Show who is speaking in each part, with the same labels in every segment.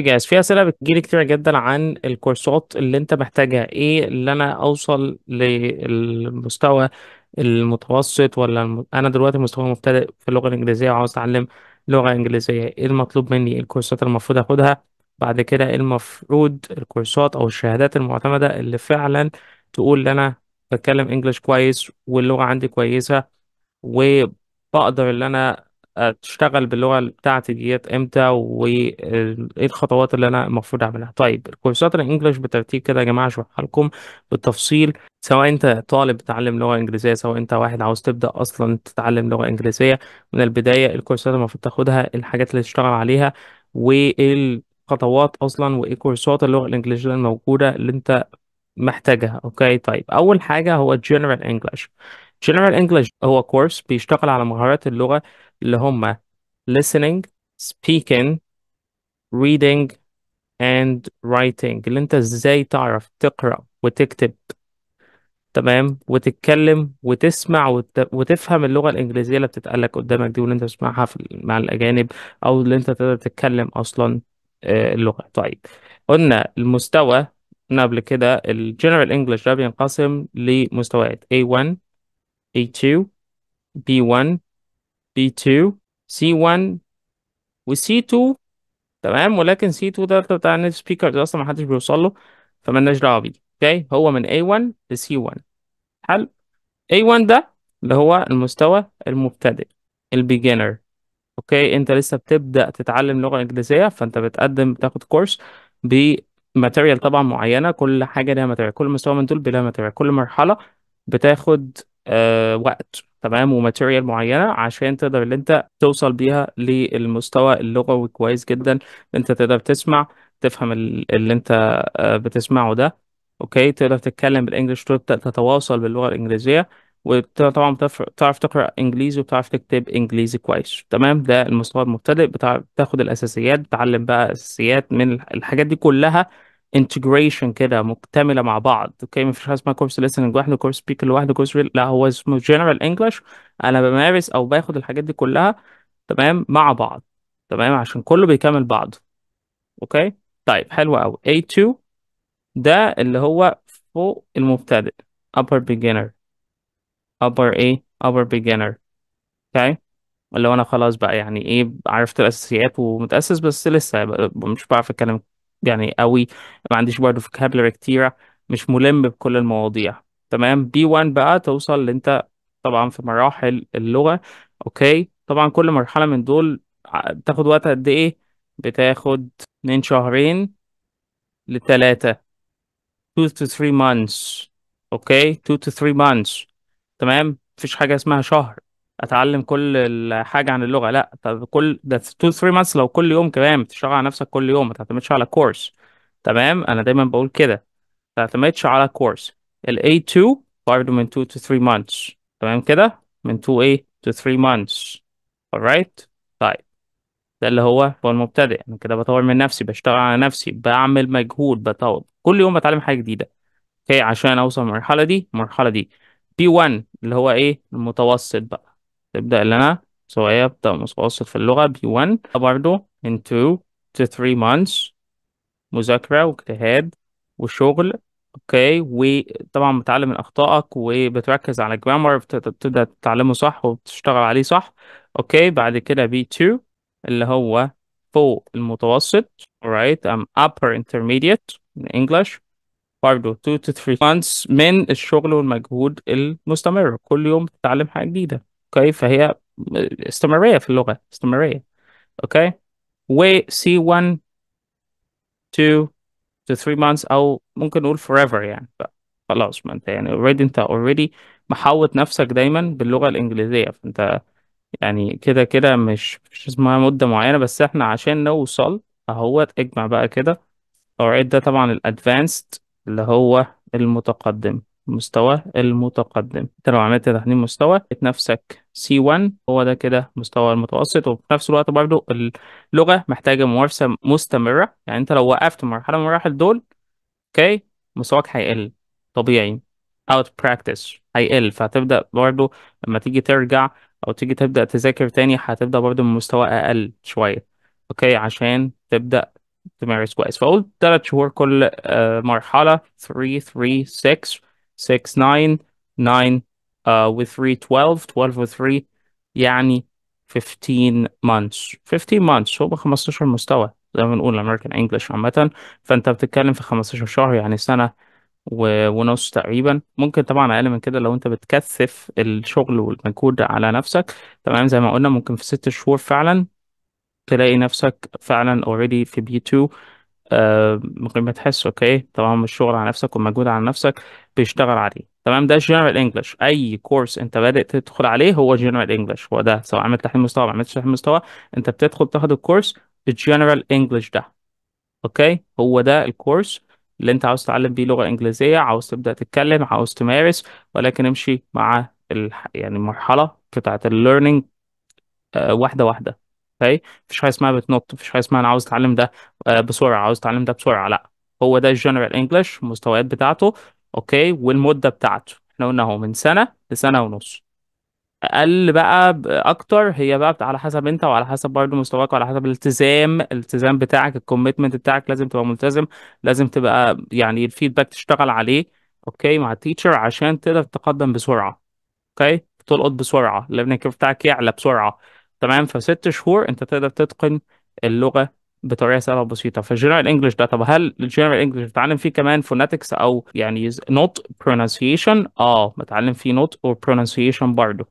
Speaker 1: جاهز في أسئلة بتجيلي كتير جدا عن الكورسات اللي أنت محتاجها إيه اللي أنا أوصل للمستوى المتوسط ولا الم... أنا دلوقتي مستوى مبتدئ في اللغة الإنجليزية وعاوز أتعلم لغة إنجليزية إيه المطلوب مني إيه الكورسات المفروض أخدها بعد كده إيه المفروض الكورسات أو الشهادات المعتمدة اللي فعلا تقول إن أنا بتكلم إنجليش كويس واللغة عندي كويسة وبقدر إن أنا آه، تشتغل باللغه بتاعتي ديت امتى وايه الخطوات اللي انا المفروض اعملها طيب الكورسات الانجليش بالترتيب كده يا جماعه اشرحها لكم بالتفصيل سواء انت طالب بتعلم لغه انجليزيه سواء انت واحد عاوز تبدا اصلا تتعلم لغه انجليزيه من البدايه الكورسات المفروض تاخدها الحاجات اللي تشتغل عليها والخطوات اصلا وايه كورسات اللغه الانجليزيه الموجوده اللي انت محتاجها اوكي طيب اول حاجه هو جنرال انجلش جنرال انجلش هو كورس بيشتغل على مهارات اللغه اللي هم listening speaking reading and writing اللي انت ازاي تعرف تقرأ وتكتب تمام وتتكلم وتسمع وت... وتفهم اللغة الإنجليزية اللي بتتقالك قدامك دي واللي انت بتسمعها في... مع الأجانب أو اللي انت تقدر تتكلم أصلا آه، اللغة طيب قلنا المستوى قلنا قبل كده ال General English ده بينقسم لمستويات A1 A2 B1 B2 C1 وC2 تمام ولكن C2 ده بتاع النيتف سبيكر ده اصلا حدش بيوصل له فمالناش دعوه بيه اوكي هو من A1 ل C1 حلو A1 ده اللي هو المستوى المبتدئ البيجنر اوكي انت لسه بتبدا تتعلم لغه انجليزيه فانت بتقدم بتاخد كورس ماتيريال طبعا معينه كل حاجه ليها ماتيريال كل مستوى من دول بلا ماتيريال كل مرحله بتاخد آه وقت تمام وماتيريال معينه عشان تقدر ان انت توصل بيها للمستوى اللغوي كويس جدا انت تقدر تسمع تفهم اللي انت آه، بتسمعه ده اوكي تقدر تتكلم بالانجلش تبدا تتواصل باللغه الانجليزيه وطبعا بتعرف تقرا انجليزي وبتعرف تكتب انجليزي كويس تمام ده المستوى المبتدئ بتاخد الاساسيات بتعلم بقى اساسيات من الحاجات دي كلها انتجريشن كده مكتمله مع بعض اوكي مفيش حاجه اسمها كورس ليسننج لوحده كورس سبيك لوحده كورس لا هو اسمه جنرال انجلش انا بمارس او باخد الحاجات دي كلها تمام مع بعض تمام عشان كله بيكمل بعضه اوكي طيب حلو قوي A2 ده اللي هو فوق المبتدئ upper beginner upper A upper beginner اوكي اللي هو انا خلاص بقى يعني ايه عرفت الاساسيات ومتاسس بس لسه مش بعرف اتكلم يعني قوي ما عنديش برضه فوكابلري كتيرة مش ملم بكل المواضيع تمام بي 1 بقى توصل لأنت طبعا في مراحل اللغة اوكي طبعا كل مرحلة من دول بتاخد وقت قد ايه بتاخد من شهرين لتلاتة 2 to 3 months اوكي 2 to 3 months تمام مفيش حاجة اسمها شهر اتعلم كل الحاجه عن اللغه لا طب كل ده 2 3 مانس لو كل يوم كمان بتشتغل على نفسك كل يوم ما تعتمدش على كورس تمام انا دايما بقول كده ما تعتمدش على كورس ال A2 برضه من 2 to 3 months تمام كده من 2A to 3 months alright طيب ده اللي هو هو المبتدئ انا كده بطور من نفسي بشتغل على نفسي بعمل مجهود بطور كل يوم بتعلم حاجه جديده اوكي عشان اوصل المرحله دي المرحله دي B1 اللي هو ايه المتوسط بقى تبدأ لنا سوايا أبدأ متوسط في اللغة B1 برضه in 2 to 3 months مذاكرة واجتهاد وشغل اوكي وطبعا بتعلم من اخطائك وبتركز على الجرامر بتبدا تتعلمه صح وبتشتغل عليه صح اوكي بعد كده بي 2 اللي هو فوق المتوسط alright I'm upper intermediate in English برضه 2 to 3 months من الشغل والمجهود المستمر كل يوم بتتعلم حاجة جديدة اوكي فهي استمراريه في اللغه استمراريه اوكي و C1 2 to 3 months او ممكن نقول forever يعني خلاص ما انت يعني already انت already محوط نفسك دايما باللغه الانجليزيه فانت يعني كده كده مش مش اسمها مده معينه بس احنا عشان نوصل اهوت اجمع بقى كده او ده طبعا الادفانسد اللي هو المتقدم مستوى المتقدم انت لو عملت تحديد مستوى لقيت نفسك C1 هو ده كده مستوى المتوسط وفي نفس الوقت برضه اللغة محتاجة ممارسة مستمرة يعني انت لو وقفت مرحلة من المراحل دول اوكي مستواك هيقل طبيعي out practice هيقل فهتبدأ برضه لما تيجي ترجع او تيجي تبدأ تذاكر تاني هتبدأ برضه من مستوى اقل شوية اوكي عشان تبدأ تمارس كويس فقول تلات شهور كل آه، مرحلة 3 3 6 6 9 9 uh, with 3 12 12 with 3 يعني 15 months 15 months هو 15 مستوى زي ما بنقول الامريكان انجلش عامة فانت بتتكلم في 15 شهر يعني سنة و... ونص تقريبا ممكن طبعا اقل من كده لو انت بتكثف الشغل والمجهود على نفسك تمام زي ما قلنا ممكن في ست شهور فعلا تلاقي نفسك فعلا اوريدي في بي 2 آه، من غير ما تحس اوكي طبعا الشغل على نفسك والمجهود على نفسك بيشتغل عليه تمام ده جنرال انجلش اي كورس انت بادئ تدخل عليه هو جنرال انجلش هو ده سواء عملت تحليل مستوى ما عملتش تحليل مستوى انت بتدخل تاخد الكورس الجنرال انجلش ده اوكي هو ده الكورس اللي انت عاوز تتعلم بيه لغه انجليزيه عاوز تبدا تتكلم عاوز تمارس ولكن امشي مع يعني ال... يعني المرحله بتاعه الليرنينج آه، واحده واحده اوكي مفيش حاجه اسمها بتنط مفيش حاجه اسمها انا عاوز اتعلم ده آه، بسرعه عاوز اتعلم ده بسرعه لا هو ده الجنرال انجلش المستويات بتاعته اوكي والمده بتاعته احنا قلنا اهو من سنه لسنه ونص اقل بقى اكتر هي بقى على حسب انت وعلى حسب برضه مستواك وعلى حسب الالتزام الالتزام بتاعك الكوميتمنت بتاعك لازم تبقى ملتزم لازم تبقى يعني الفيدباك تشتغل عليه اوكي مع التيتشر عشان تقدر تتقدم بسرعه اوكي تلقط بسرعه الليرنينج كيرف بتاعك يعلى بسرعه تمام فست شهور انت تقدر تتقن اللغه بطريقه سهله وبسيطه فالجنرال انجلش ده طب هل الجنرال انجلش بتعلم فيه كمان فوناتكس او يعني نوت برونسيشن اه بتعلم فيه نوت او برونسيشن برضه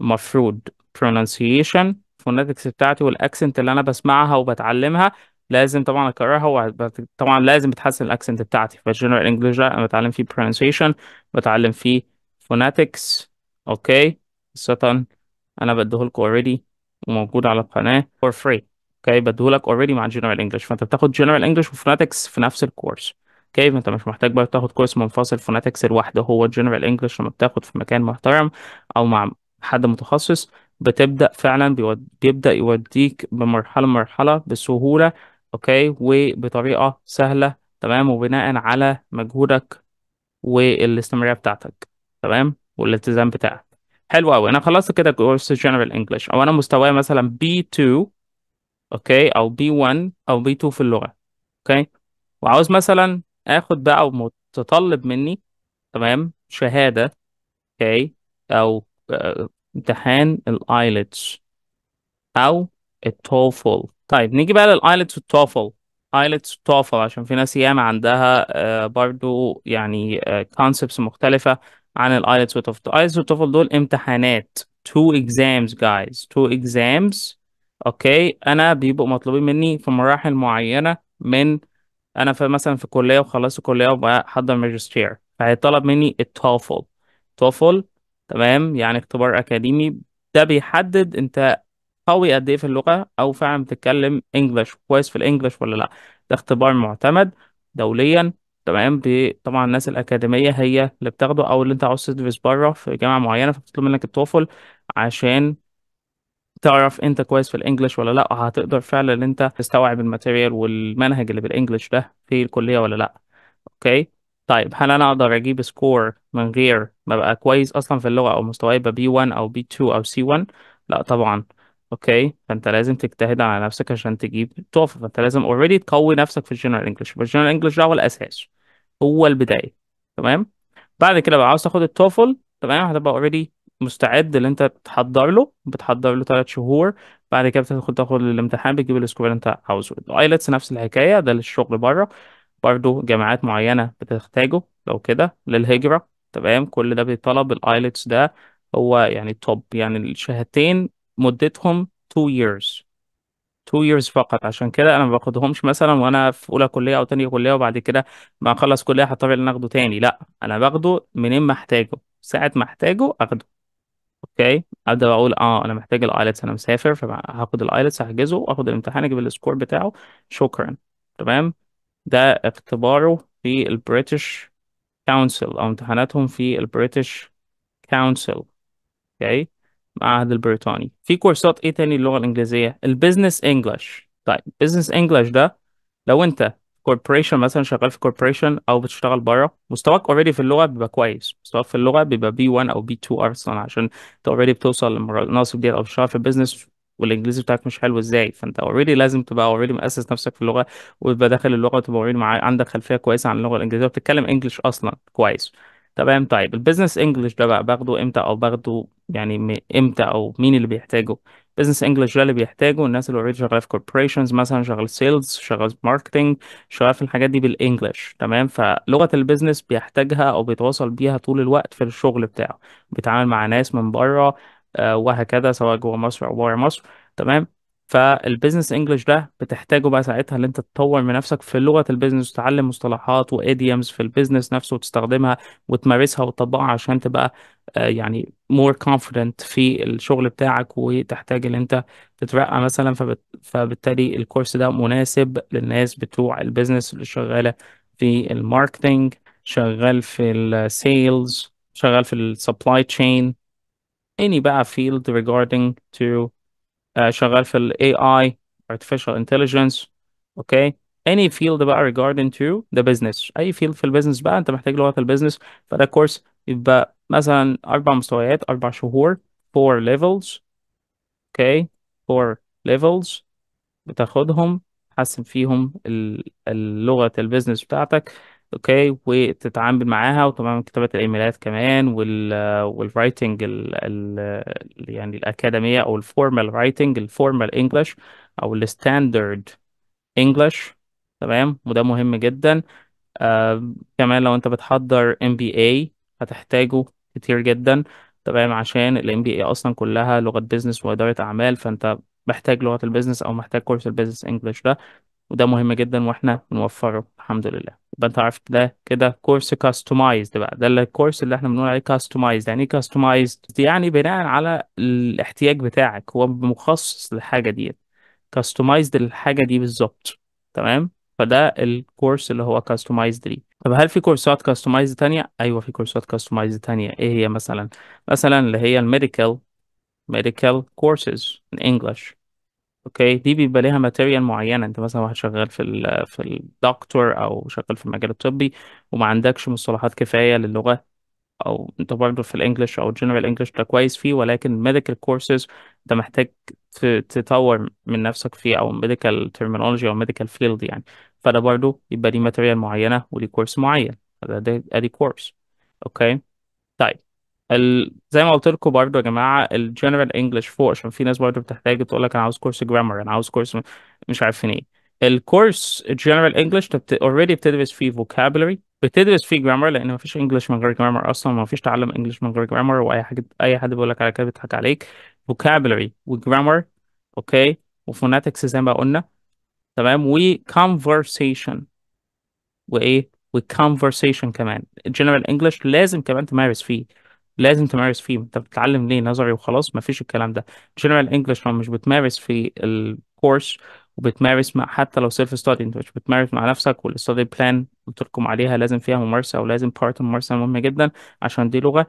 Speaker 1: المفروض برونسيشن فوناتكس بتاعتي والاكسنت اللي انا بسمعها وبتعلمها لازم طبعا اكررها طبعا لازم بتحسن الاكسنت بتاعتي فالجنرال انجلش ده انا بتعلم فيه برونسيشن بتعلم فيه فوناتكس اوكي خاصه انا بديهولكوا اوريدي وموجود على القناه فور فري اوكي بدهولك اوريدي مع جنرال انجلش فانت بتاخد جنرال انجلش وفوناتكس في نفس الكورس اوكي فانت مش محتاج بقى تاخد كورس منفصل فوناتكس لوحده هو جنرال انجلش لما بتاخد في مكان محترم او مع حد متخصص بتبدا فعلا بيود... بيبدا يوديك بمرحله مرحله بسهوله اوكي وبطريقه سهله تمام وبناء على مجهودك والاستمراريه بتاعتك تمام والالتزام بتاعك حلو قوي انا خلصت كده كورس جنرال انجلش او انا مستواي مثلا بي 2 اوكي او بي 1 او بي 2 في اللغه اوكي وعاوز مثلا اخد بقى او متطلب مني تمام شهاده اوكي او آه، امتحان الايلتس او التوفل طيب نيجي بقى للايلتس والتوفل ايلتس والتوفل عشان في ناس ياما عندها آه، برضو يعني كونسبتس آه، مختلفه عن الايلتس والتوفل الايلتس والتوفل دول امتحانات two exams guys two exams اوكي انا بيبقوا مطلوبين مني في مراحل معينه من انا في مثلا في كليه وخلصت كليه وبحضر ماجستير فهيطلب مني التوفل توفل تمام يعني اختبار اكاديمي ده بيحدد انت قوي قد ايه في اللغه او فعلا بتتكلم انجلش كويس في الانجلش ولا لا ده اختبار معتمد دوليا تمام طبعا الناس الاكاديميه هي اللي بتاخده او اللي انت عاوز تدرس بره في جامعه معينه فبتطلب منك التوفل عشان تعرف انت كويس في الانجليش ولا لا وهتقدر فعلا ان انت تستوعب الماتيريال والمنهج اللي بالانجليش ده في الكليه ولا لا اوكي طيب هل انا اقدر اجيب سكور من غير ما ابقى كويس اصلا في اللغه او مستواي يبقى بي 1 او بي 2 او سي 1 لا طبعا اوكي فانت لازم تجتهد على نفسك عشان تجيب توفل فانت لازم اوريدي تقوي نفسك في الجنرال انجلش الجنرال انجلش ده هو الاساس هو البدايه تمام بعد كده بقى عاوز تاخد التوفل تمام هتبقى اوريدي مستعد اللي انت بتحضر له بتحضر له ثلاث شهور بعد كده بتدخل تاخد الامتحان بتجيب السكور اللي انت عاوزه الايلتس نفس الحكايه ده للشغل بره برضه جامعات معينه بتحتاجه لو كده للهجره تمام كل ده بيطلب الايلتس ده هو يعني توب يعني الشهادتين مدتهم 2 years 2 years فقط عشان كده انا ما باخدهمش مثلا وانا في اولى كليه او تانية كليه وبعد كده ما اخلص كليه هضطر ان اخده تاني لا انا باخده منين ما احتاجه ساعه ما احتاجه اخده اوكي ابدا اقول اه انا محتاج الايلتس انا مسافر فهاخد الايلتس هحجزه واخد الامتحان اجيب السكور بتاعه شكرا تمام ده اختباره في البريتش كونسل او امتحاناتهم في البريتش كونسل اوكي معهد البريطاني في كورسات ايه تاني اللغه الانجليزيه البيزنس انجلش طيب بيزنس انجلش ده لو انت كوربوريشن مثلا شغال في كوربوريشن او بتشتغل بره مستواك اوريدي في اللغه بيبقى كويس مستواك في اللغه بيبقى بي 1 او بي 2 ارسنال عشان انت اوريدي بتوصل للمناصب ديت او بتشتغل في البيزنس والانجليزي بتاعك مش حلو ازاي فانت اوريدي لازم تبقى اوريدي مؤسس نفسك في اللغه وتبقى داخل اللغه وتبقى اوريدي عندك خلفيه كويسه عن اللغه الانجليزيه وبتتكلم انجلش اصلا كويس تمام طيب البيزنس انجلش ده بقى باخده امتى او باخده يعني امتى او مين اللي بيحتاجه بزنس انجلش ده اللي بيحتاجه الناس اللي اوريدي شغاله في كوربريشنز مثلا شغال سيلز شغال ماركتنج شغال في الحاجات دي بالانجلش تمام فلغه البيزنس بيحتاجها او بيتواصل بيها طول الوقت في الشغل بتاعه بيتعامل مع ناس من بره آه، وهكذا سواء جوه مصر او بره مصر تمام فالبيزنس انجلش ده بتحتاجه بقى ساعتها ان انت تطور من نفسك في لغه البيزنس وتتعلم مصطلحات وايديومز في البيزنس نفسه وتستخدمها وتمارسها وتطبقها عشان تبقى آه، يعني مور كونفيدنت في الشغل بتاعك وتحتاج ان انت تترقى مثلا فبت... فبالتالي الكورس ده مناسب للناس بتوع البيزنس اللي شغاله في الماركتنج شغال في السيلز شغال في السبلاي تشين اني بقى فيلد ريجاردنج تو آه، شغال في ال AI artificial intelligence اوكي اني فيلد بقى regarding to the business اي فيلد في البيزنس بقى انت محتاج لغه البيزنس فده كورس يبقى مثلا اربع مستويات اربع شهور فور levels اوكي فور ليفلز levels بتاخدهم تحسن فيهم اللغه البيزنس بتاعتك اوكي وتتعامل معاها وطبعا كتابة الايميلات كمان وال والرايتنج ال ال يعني الاكاديمية او الفورمال رايتنج الفورمال انجلش او الستاندرد انجلش تمام وده مهم جدا آه كمان لو انت بتحضر ام بي اي هتحتاجه كتير جدا تمام عشان الام بي اي اصلا كلها لغة بيزنس وإدارة اعمال فانت محتاج لغة البيزنس او محتاج كورس البيزنس انجلش ده وده مهم جدا واحنا بنوفره الحمد لله يبقى انت عارف ده كده كورس كاستمايزد بقى ده الكورس اللي احنا بنقول عليه كاستمايزد يعني ايه كاستمايزد يعني بناء على الاحتياج بتاعك هو مخصص للحاجه دي كاستمايزد للحاجه دي بالظبط تمام فده الكورس اللي هو كاستمايزد ليه طب هل في كورسات كاستمايزد تانية ايوه في كورسات كاستمايزد تانية ايه هي مثلا مثلا اللي هي الميديكال ميديكال كورسز in English اوكي دي بيبقى ليها ماتيريال معينه انت مثلا واحد شغال في ال في الدكتور او شغال في المجال الطبي وما عندكش مصطلحات كفايه للغه او انت برضه في الانجليش او جنرال انجليش ده كويس فيه ولكن ميديكال كورسز انت محتاج تطور من نفسك فيه او ميديكال ترمينولوجي او ميديكال فيلد يعني فده برضه يبقى ليه ماتيريال معينه وليه كورس معين فده ده ادي كورس اوكي طيب ال... زي ما قلت لكم برضه يا جماعه الجنرال انجلش فوق عشان في ناس برضه بتحتاج تقول لك انا عاوز كورس جرامر انا عاوز كورس مش عارفين ايه الكورس الجنرال انجلش انت اوريدي بتدرس فيه فوكابلري بتدرس فيه جرامر لان مفيش انجلش من غير جرامر اصلا فيش تعلم انجلش من غير جرامر واي حاجه اي حد بيقول لك على كده بيضحك عليك فوكابلري وجرامر اوكي وفوناتكس زي ما قلنا تمام وكونفرسيشن وايه وكونفرسيشن كمان الجنرال انجلش لازم كمان تمارس فيه لازم تمارس فيه انت بتتعلم ليه نظري وخلاص مفيش الكلام ده جنرال انجلش لو مش بتمارس في الكورس وبتمارس مع حتى لو سيلف ستادي انت مش بتمارس مع نفسك والاستادي بلان قلت لكم عليها لازم فيها ممارسه ولازم بارت الممارسه مهمه جدا عشان دي لغه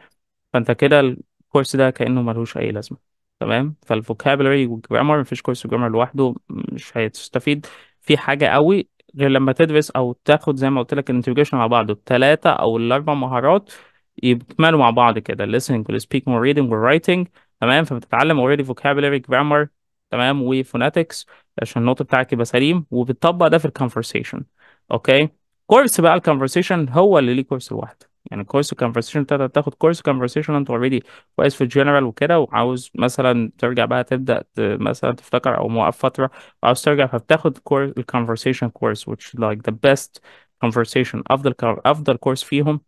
Speaker 1: فانت كده الكورس ده كانه ملوش اي لازمه تمام فالفوكابلري والجرامر مفيش كورس جرامر لوحده مش هتستفيد في حاجه قوي غير لما تدرس او تاخد زي ما قلت لك الانتجريشن مع بعض الثلاثه او الاربع مهارات يكملوا مع بعض كده listening و speaking و reading و writing تمام فبتتعلم already vocabulary grammar تمام وفوناتكس عشان النقطة بتاعك يبقى سليم وبتطبق ده في الكونفرسيشن اوكي كورس بقى الكونفرسيشن هو اللي ليه كورس لوحده يعني كورس الكونفرسيشن تقدر تاخد كورس كونفرسيشن انت اوريدي كويس في الجنرال وكده وعاوز مثلا ترجع بقى تبدا مثلا تفتكر او موقف فتره وعاوز ترجع فبتاخد ال الكونفرسيشن كورس which like the best conversation افضل افضل كورس فيهم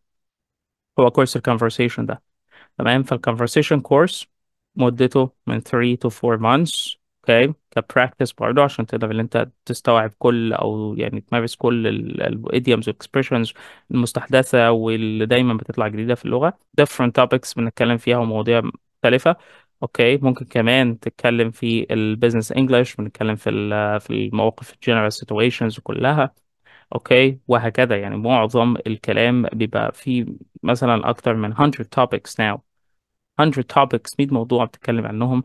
Speaker 1: هو كورس الكونفرسيشن ده تمام فالكونفرسيشن كورس مدته من 3 to 4 months اوكي كبراكتس برضه عشان تقدر ان انت تستوعب كل او يعني تمارس كل الايديومز والاكسبريشنز المستحدثه واللي دايما بتطلع جديده في اللغه different topics بنتكلم فيها ومواضيع مختلفه اوكي ممكن كمان تتكلم في البيزنس انجلش بنتكلم في في المواقف الجنرال سيتويشنز كلها اوكي وهكذا يعني معظم الكلام بيبقى فيه مثلا اكتر من 100 topics now 100 topics 100 موضوع بتتكلم عنهم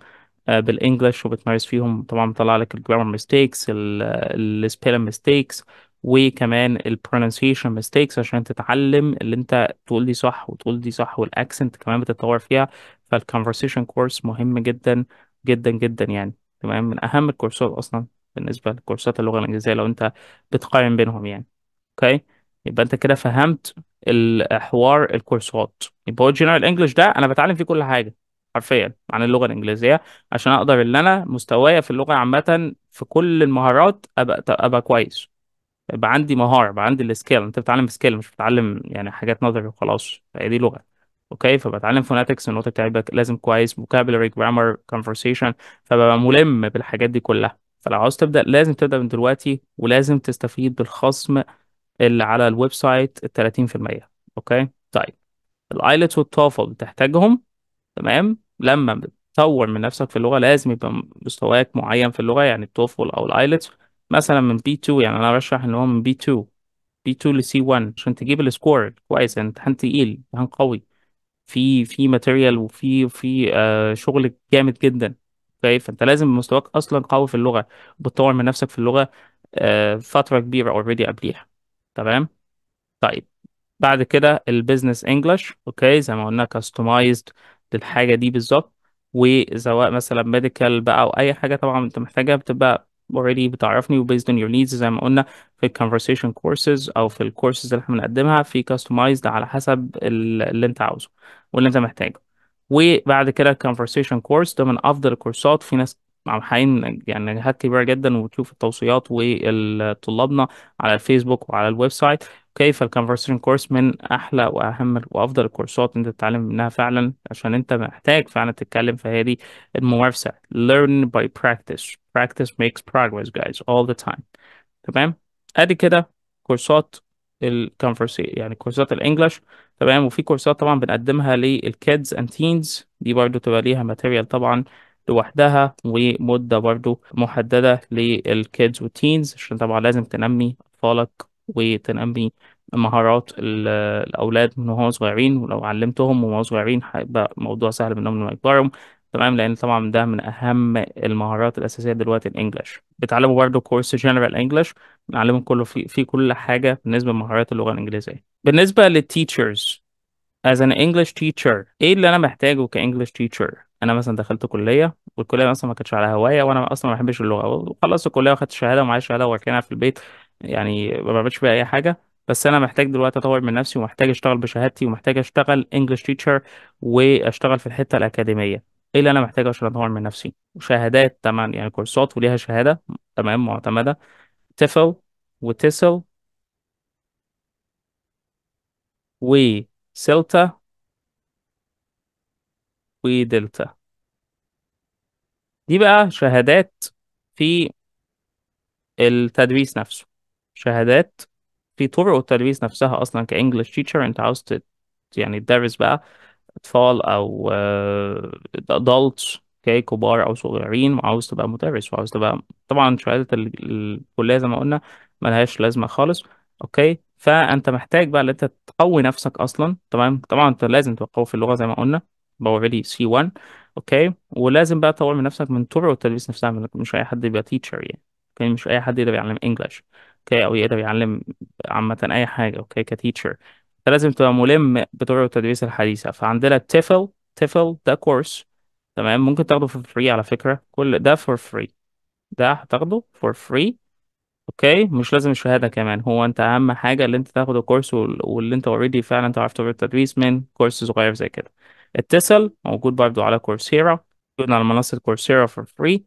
Speaker 1: آه، بالانجلش وبتمارس فيهم طبعا مطلع لك الجرامر ميستيكس السبيلنج ميستيكس وكمان البرونسيشن ميستيكس عشان تتعلم اللي انت تقول دي صح وتقول دي صح والاكسنت كمان بتتطور فيها فالكونفرسيشن كورس مهم جدا جدا جدا يعني تمام من اهم الكورسات اصلا بالنسبة لكورسات اللغة الإنجليزية لو أنت بتقارن بينهم يعني أوكي يبقى أنت كده فهمت الحوار الكورسات يبقى هو الجنرال انجلش ده أنا بتعلم فيه كل حاجة حرفيا عن اللغة الإنجليزية عشان أقدر إن أنا مستوايا في اللغة عامة في كل المهارات أبقى أبقى كويس يبقى عندي مهارة يبقى عندي السكيل أنت بتتعلم سكيل مش بتتعلم يعني حاجات نظري وخلاص هي دي لغة اوكي فبتعلم فوناتكس النوت بتاعي لازم كويس vocabulary grammar conversation فببقى ملم بالحاجات دي كلها فلو عاوز تبدأ لازم تبدأ من دلوقتي ولازم تستفيد بالخصم اللي على الويب سايت ال 30% اوكي طيب الايلتس والتوفل بتحتاجهم تمام لما بتطور من نفسك في اللغة لازم يبقى مستواك معين في اللغة يعني التوفل او الايلتس مثلا من بي 2 يعني انا برشح ان هو من بي 2 بي 2 لسي 1 عشان تجيب السكور كويس يعني امتحان تقيل امتحان قوي في في ماتيريال وفي في آه شغل جامد جدا طيب فانت لازم مستواك اصلا قوي في اللغه بتطور من نفسك في اللغه آه، فتره كبيره اوريدي قبليها تمام طيب بعد كده البيزنس انجلش اوكي زي ما قلنا كاستمايزد للحاجه دي بالظبط وسواء مثلا ميديكال بقى او اي حاجه طبعا انت محتاجها بتبقى اوريدي بتعرفني وبيزد on your needs زي ما قلنا في الكونفرسيشن كورسز او في الكورسز اللي احنا بنقدمها في كاستمايزد على حسب اللي انت عاوزه واللي انت محتاجه وبعد كده الكونفرسيشن كورس ده من افضل الكورسات في ناس عم حاين يعني نجاحات كبيره جدا وتشوف التوصيات وطلابنا على الفيسبوك وعلى الويب سايت كيف الكونفرسيشن كورس من احلى واهم وافضل الكورسات انت تتعلم منها فعلا عشان انت محتاج فعلا تتكلم في هذه الممارسه learn by practice practice makes progress guys all the time تمام ادي كده كورسات الكونفرسي يعني كورسات الانجلش تمام وفي كورسات طبعا بنقدمها للكيدز اند تينز دي برضو تبقى ليها ماتيريال طبعا لوحدها ومدة برضو محددة للكيدز والتينز عشان طبعا لازم تنمي أطفالك وتنمي مهارات الأولاد من وهم صغيرين ولو علمتهم وهم صغيرين هيبقى موضوع سهل منهم لما يكبروا تمام لأن طبعا ده من أهم المهارات الأساسية دلوقتي الإنجليش بتعلموا برضو كورس جنرال إنجليش بنعلمهم كله في, في كل حاجة بالنسبة لمهارات اللغة الإنجليزية بالنسبه للتيتشرز as an English teacher ايه اللي انا محتاجه كانجلش تيتشر انا مثلا دخلت كليه والكليه اصلا ما كانتش على هوايه وانا اصلا ما بحبش اللغه وخلصت الكليه واخدت شهاده ومعايا شهاده واركنها في البيت يعني ما بعملش بيها اي حاجه بس انا محتاج دلوقتي اطور من نفسي ومحتاج اشتغل بشهادتي ومحتاج اشتغل انجلش تيتشر واشتغل في الحته الاكاديميه ايه اللي انا محتاجه عشان اطور من نفسي وشهادات تمام يعني كورسات وليها شهاده تمام معتمده تيفل وتيسل و ودلتا دي بقى شهادات في التدريس نفسه شهادات في طرق التدريس نفسها اصلا كانجلش تيتشر انت عاوز يعني تدرس بقى اطفال او آه، adults كبار او صغيرين وعاوز تبقى مدرس وعاوز تبقى طبعا شهاده الكليه زي ما قلنا ملهاش لازمه خالص اوكي فانت محتاج بقى ان انت تقوي نفسك اصلا تمام طبعا انت لازم تبقى قوي في اللغه زي ما قلنا بقى سي 1 اوكي ولازم بقى تطور من نفسك من طرق التدريس نفسها مش اي حد يبقى تيتشر يعني اوكي مش اي حد يقدر يعلم انجلش اوكي او يقدر يعلم عامه اي حاجه اوكي كتيتشر فلازم لازم تبقى ملم بطرق التدريس الحديثه فعندنا تيفل تيفل ده كورس تمام ممكن تاخده فور فري على فكره كل ده فور فري ده هتاخده فور فري اوكي مش لازم الشهاده كمان هو انت اهم حاجة اللي انت تاخد الكورس واللي انت اوريدي فعلا تعرف تعمل تدريس من كورس صغير زي كده اتصل موجود برضو على كورسيرا موجود على منصة كورسيرا فور فري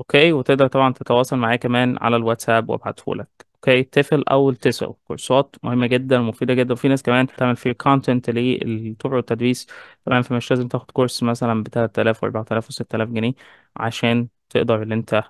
Speaker 1: اوكي وتقدر طبعا تتواصل معايا كمان على الواتساب وابعتهولك اوكي تفل او التسل كورسات مهمة جدا ومفيدة جدا وفي ناس كمان بتعمل فيه كونتنت لطرق التدريس طبعا فمش لازم تاخد كورس مثلا ب 3000 و 4000 و 6000 جنيه عشان تقدر ان انت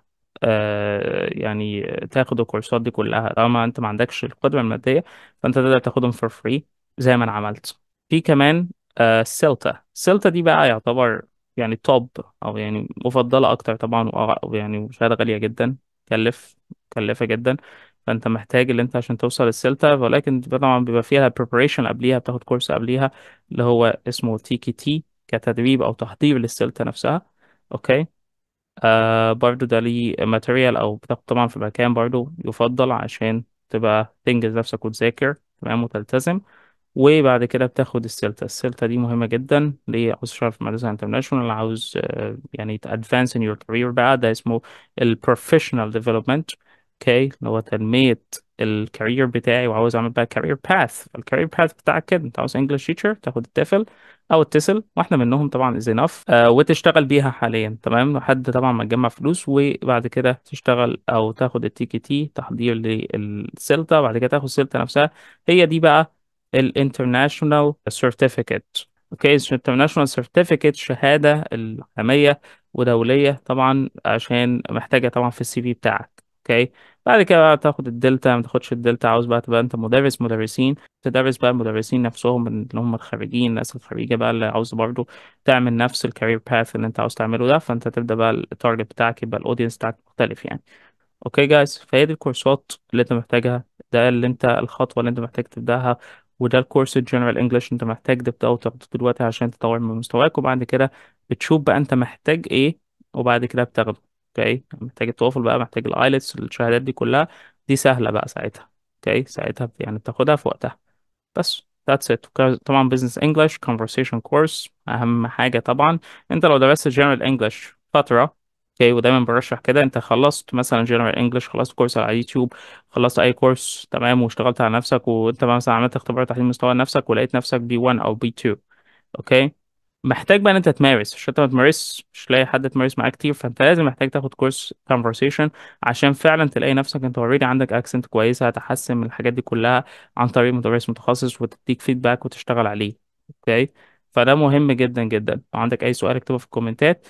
Speaker 1: آه، يعني تاخد الكورسات دي كلها طالما انت ما عندكش القدره الماديه فانت تقدر تاخدهم فور فري زي ما انا عملت في كمان آه، سيلتا سيلتا دي بقى يعتبر يعني توب او يعني مفضله اكتر طبعا او يعني شهاده غاليه جدا تكلف مكلفه جدا فانت محتاج اللي انت عشان توصل للسيلتا ولكن طبعا بيبقى فيها preparation قبليها بتاخد كورس قبليها اللي هو اسمه تي كي تي كتدريب او تحضير للسيلتا نفسها اوكي آه برضو ده ليه ماتريال او بتاخد طبعا في مكان برضو يفضل عشان تبقى تنجز نفسك وتذاكر تمام وتلتزم وبعد كده بتاخد السلتا السلتا دي مهمة جدا اللي عاوز في مدرسة آه، انترناشونال عاوز يعني ادفانس advance in your career بقى ده اسمه ال professional development اوكي اللي هو تنميه الكارير بتاعي وعاوز اعمل بقى كارير باث الكارير باث بتاعك كده انت عاوز انجلش تيتشر تاخد التفل او التسل واحده منهم طبعا از انف آه وتشتغل بيها حاليا تمام لحد طبعا ما تجمع فلوس وبعد كده تشتغل او تاخد التي كي تي تحضير للسلطه بعد كده تاخد السلطه نفسها هي دي بقى الانترناشونال سيرتيفيكت اوكي الانترناشونال سيرتيفيكت شهاده عالميه ودوليه طبعا عشان محتاجه طبعا في السي في بتاعك اوكي بعد كده بقى تاخد الدلتا ما تاخدش الدلتا عاوز بقى تبقى انت مدرس مدرسين تدرس بقى المدرسين نفسهم اللي هم الخريجين الناس الخريجه بقى اللي عاوز برضه تعمل نفس الكارير باث اللي انت عاوز تعمله ده فانت تبدا بقى التارجت بتاعك يبقى الاودينس بتاعك مختلف يعني اوكي جايز فهي دي الكورسات اللي انت محتاجها ده اللي انت الخطوه اللي انت محتاج تبداها وده الكورس الجنرال انجلش انت محتاج تبداه وتاخده دلوقتي عشان تطور من مستواك وبعد كده بتشوف بقى انت محتاج ايه وبعد كده بتاخده اوكي محتاج التوافل بقى محتاج الايلتس الشهادات دي كلها دي سهله بقى ساعتها اوكي ساعتها يعني بتاخدها في وقتها بس that's it طبعا business English conversation course اهم حاجه طبعا انت لو درست general English فتره اوكي ودايما برشح كده انت خلصت مثلا جنرال انجلش خلصت كورس على اليوتيوب خلصت اي كورس تمام واشتغلت على نفسك وانت مثلا عملت اختبار تحليل مستوى نفسك ولقيت نفسك بي 1 او بي 2 اوكي محتاج بقى ان انت تمارس عشان انت ما تمارسش مش لاقي حد تمارس معاه كتير فانت لازم محتاج تاخد كورس كونفرسيشن عشان فعلا تلاقي نفسك انت اوريدي عندك اكسنت كويسه هتحسن من الحاجات دي كلها عن طريق مدرس متخصص وتديك فيدباك وتشتغل عليه اوكي فده مهم جدا جدا لو عندك اي سؤال اكتبه في الكومنتات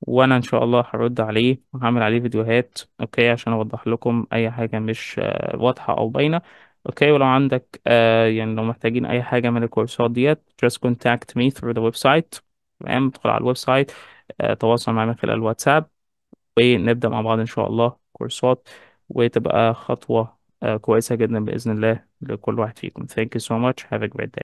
Speaker 1: وانا ان شاء الله هرد عليه وهعمل عليه فيديوهات اوكي عشان اوضح لكم اي حاجه مش آه، واضحه او باينه اوكي ولو عندك آه يعني لو محتاجين اي حاجه من الكورسات ديت just contact me through the website تمام ادخل على الويب سايت آه تواصل معايا من خلال الواتساب ونبدا مع بعض ان شاء الله كورسات وتبقى خطوه آه كويسه جدا باذن الله لكل واحد فيكم thank you so much have a great day